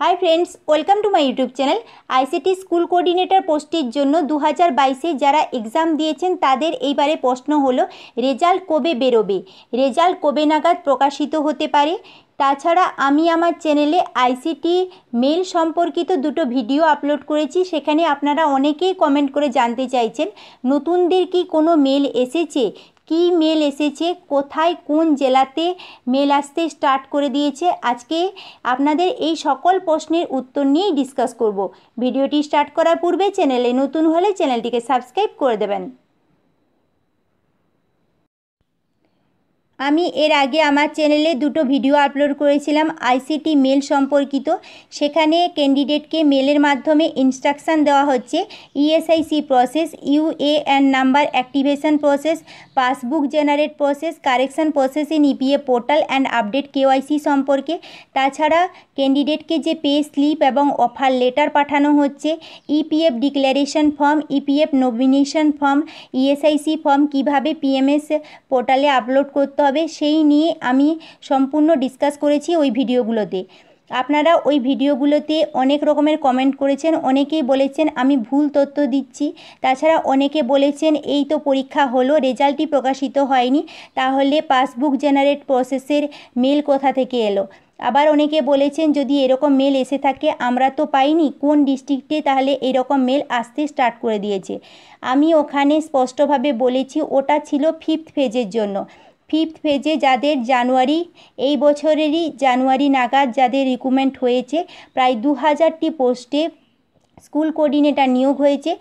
high friends welcome to my YouTube channel ICT school coordinator পোস্টের জন্য দু হাজার যারা এক্সাম দিয়েছেন তাদের এইবারে প্রশ্ন হলো রেজাল্ট কবে বেরোবে রেজাল্ট কবে নাগাদ প্রকাশিত হতে পারে তাছাড়া আমি আমার চ্যানেলে আইসিটি মেল সম্পর্কিত দুটো ভিডিও আপলোড করেছি সেখানে আপনারা অনেকেই কমেন্ট করে জানতে চাইছেন নতুনদের কি কোনো মেল এসেছে কি মেল এসেছে কোথায় কোন জেলাতে মেল আসতে স্টার্ট করে দিয়েছে আজকে আপনাদের এই সকল প্রশ্নের উত্তর নিয়েই ডিসকাস করব ভিডিওটি স্টার্ট করার পূর্বে চ্যানেলে নতুন হলে চ্যানেলটিকে সাবস্ক্রাইব করে দেবেন আমি এর আগে আমার চ্যানেলে দুটো ভিডিও আপলোড করেছিলাম আইসিটি মেল সম্পর্কিত সেখানে ক্যান্ডিডেটকে মেলের মাধ্যমে ইনস্ট্রাকশান দেওয়া হচ্ছে ESIC process UAN number activation process passbook generate process correction process in EPA portal and update KYC সম্পর্কে তাছাড়া ক্যান্ডিডেটকে যে পে স্লিপ এবং অফার লেটার পাঠানো হচ্ছে EPF declaration form EPF nomination form ESIC form কিভাবে পিএমএস পোর্টালে আপলোড করতে হবে হবে সেই নিয়ে আমি সম্পূর্ণ ডিসকাস করেছি ওই ভিডিওগুলোতে আপনারা ওই ভিডিওগুলোতে অনেক রকমের কমেন্ট করেছেন অনেকেই বলেছেন আমি ভুল তথ্য দিচ্ছি তাছাড়া অনেকে বলেছেন এই তো পরীক্ষা হলো রেজাল্টই প্রকাশিত হয়নি তাহলে পাসবুক জেনারেট প্রসেসের মেল কোথা থেকে এলো আবার অনেকে বলেছেন যদি এরকম মেল এসে থাকে আমরা তো পাইনি কোন ডিস্ট্রিক্টে তাহলে এরকম মেল আসতে স্টার্ট করে দিয়েছে আমি ওখানে স্পষ্টভাবে বলেছি ওটা ছিল ফিফথ ফেজের জন্য ফিফথ ফেজে যাদের জানুয়ারি এই বছরেরই জানুয়ারি নাগাদ যাদের রিক্রুটমেন্ট হয়েছে প্রায় দু হাজারটি পোস্টে স্কুল কোর্ডিনেটর নিয়োগ হয়েছে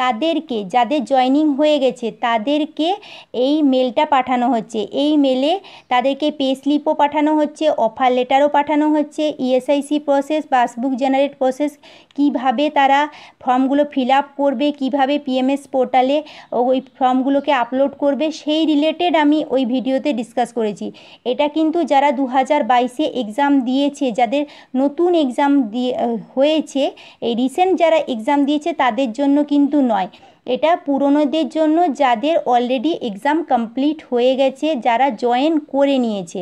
তাদেরকে যাদের জয়নিং হয়ে গেছে তাদেরকে এই মেলটা পাঠানো হচ্ছে এই মেলে তাদেরকে পে স্লিপও পাঠানো হচ্ছে অফার লেটারও পাঠানো হচ্ছে ESIC process passbook generate process কিভাবে তারা ফর্মগুলো ফিল আপ করবে কিভাবে পিএমএস পোর্টালে ওই ফর্মগুলোকে আপলোড করবে সেই রিলেটেড আমি ওই ভিডিওতে ডিসকাস করেছি এটা কিন্তু যারা দু হাজার বাইশে এক্সাম দিয়েছে যাদের নতুন এক্সাম দিয়ে হয়েছে এই রিসেন্ট যারা এক্সাম দিয়েছে তাদের জন্য কিন্তু নয় এটা পুরনোদের জন্য যাদের অলরেডি এক্সাম কমপ্লিট হয়ে গেছে যারা জয়েন করে নিয়েছে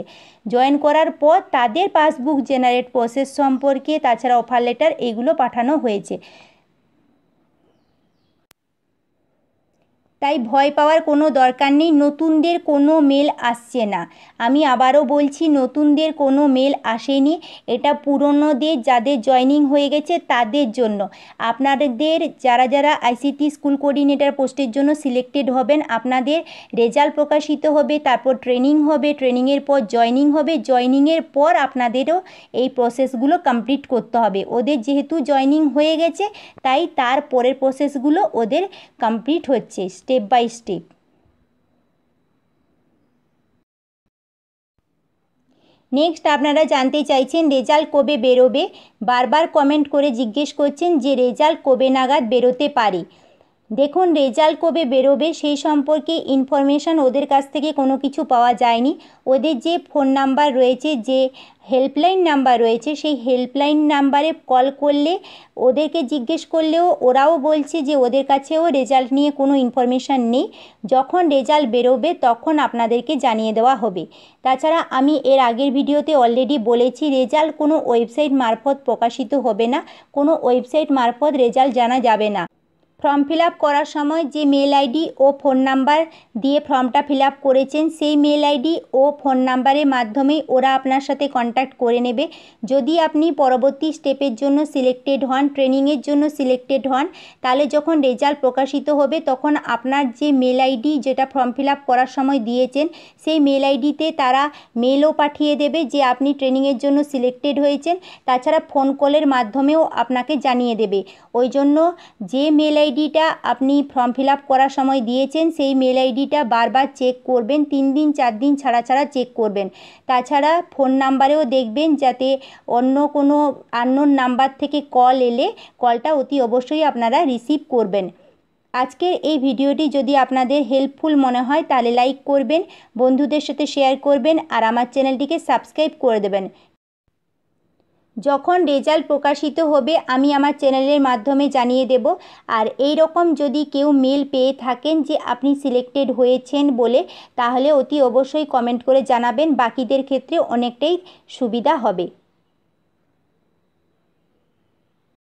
জয়েন করার পর তাদের পাসবুক জেনারেট প্রসেস সম্পর্কে তাছাড়া অফার লেটার এগুলো পাঠানো হয়েছে তাই ভয় পাওয়ার কোনো দরকার নেই নতুনদের কোনো মেল আসছে না আমি আবারও বলছি নতুনদের কোনো মেল আসেনি এটা পুরনোদের যাদের জয়নিং হয়ে গেছে তাদের জন্য আপনাদের যারা যারা আইসিটি স্কুল কোর্ডিনেটার পোস্টের জন্য সিলেক্টেড হবেন আপনাদের রেজাল্ট প্রকাশিত হবে তারপর ট্রেনিং হবে ট্রেনিংয়ের পর জয়নিং হবে জয়নিংয়ের পর আপনাদেরও এই প্রসেসগুলো কমপ্লিট করতে হবে ওদের যেহেতু জয়নিং হয়ে গেছে তাই তার পরের প্রসেসগুলো ওদের কমপ্লিট হচ্ছে স্টেপ বাই স্টেপ নেক্সট আপনারা জানতে চাইছেন রেজাল্ট কবে বেরোবে বারবার কমেন্ট করে জিজ্ঞেস করছেন যে রেজাল্ট কবে নাগাদ বেরোতে পারে দেখুন রেজাল্ট কবে বেরোবে সেই সম্পর্কে ইনফরমেশান ওদের কাছ থেকে কোনো কিছু পাওয়া যায়নি ওদের যে ফোন নাম্বার রয়েছে যে হেল্পলাইন নাম্বার রয়েছে সেই হেল্পলাইন নাম্বারে কল করলে ওদেরকে জিজ্ঞেস করলেও ওরাও বলছে যে ওদের কাছেও রেজাল্ট নিয়ে কোনো ইনফরমেশান নেই যখন রেজাল্ট বেরোবে তখন আপনাদেরকে জানিয়ে দেওয়া হবে তাছাড়া আমি এর আগের ভিডিওতে অলরেডি বলেছি রেজাল্ট কোনো ওয়েবসাইট মারফত প্রকাশিত হবে না কোনো ওয়েবসাইট মারফত রেজাল্ট জানা যাবে না ফর্ম ফিল করার সময় যে মেল আইডি ও ফোন নাম্বার দিয়ে ফর্মটা ফিল করেছেন সেই মেল আইডি ও ফোন নাম্বারের মাধ্যমেই ওরা আপনার সাথে কন্ট্যাক্ট করে নেবে যদি আপনি পরবর্তী স্টেপের জন্য সিলেক্টেড হন ট্রেনিংয়ের জন্য সিলেক্টেড হন তাহলে যখন রেজাল্ট প্রকাশিত হবে তখন আপনার যে মেল আইডি যেটা ফর্ম ফিল করার সময় দিয়েছেন সেই মেল আইডিতে তারা মেলও পাঠিয়ে দেবে যে আপনি ট্রেনিংয়ের জন্য সিলেক্টেড হয়েছেন তাছাড়া ফোন কলের মাধ্যমেও আপনাকে জানিয়ে দেবে ওই জন্য যে মেল আইডি আইডিটা আপনি ফর্ম ফিল করার সময় দিয়েছেন সেই মেল আইডিটা বারবার চেক করবেন তিন দিন চার দিন ছাড়া ছাড়া চেক করবেন তাছাড়া ফোন নাম্বারেও দেখবেন যাতে অন্য কোনো আন্নোর নাম্বার থেকে কল এলে কলটা অতি অবশ্যই আপনারা রিসিভ করবেন আজকের এই ভিডিওটি যদি আপনাদের হেল্পফুল মনে হয় তাহলে লাইক করবেন বন্ধুদের সাথে শেয়ার করবেন আর আমার চ্যানেলটিকে সাবস্ক্রাইব করে দেবেন যখন রেজাল্ট প্রকাশিত হবে আমি আমার চ্যানেলের মাধ্যমে জানিয়ে দেব আর এই রকম যদি কেউ মেল পেয়ে থাকেন যে আপনি সিলেক্টেড হয়েছেন বলে তাহলে অতি অবশ্যই কমেন্ট করে জানাবেন বাকিদের ক্ষেত্রে অনেকটাই সুবিধা হবে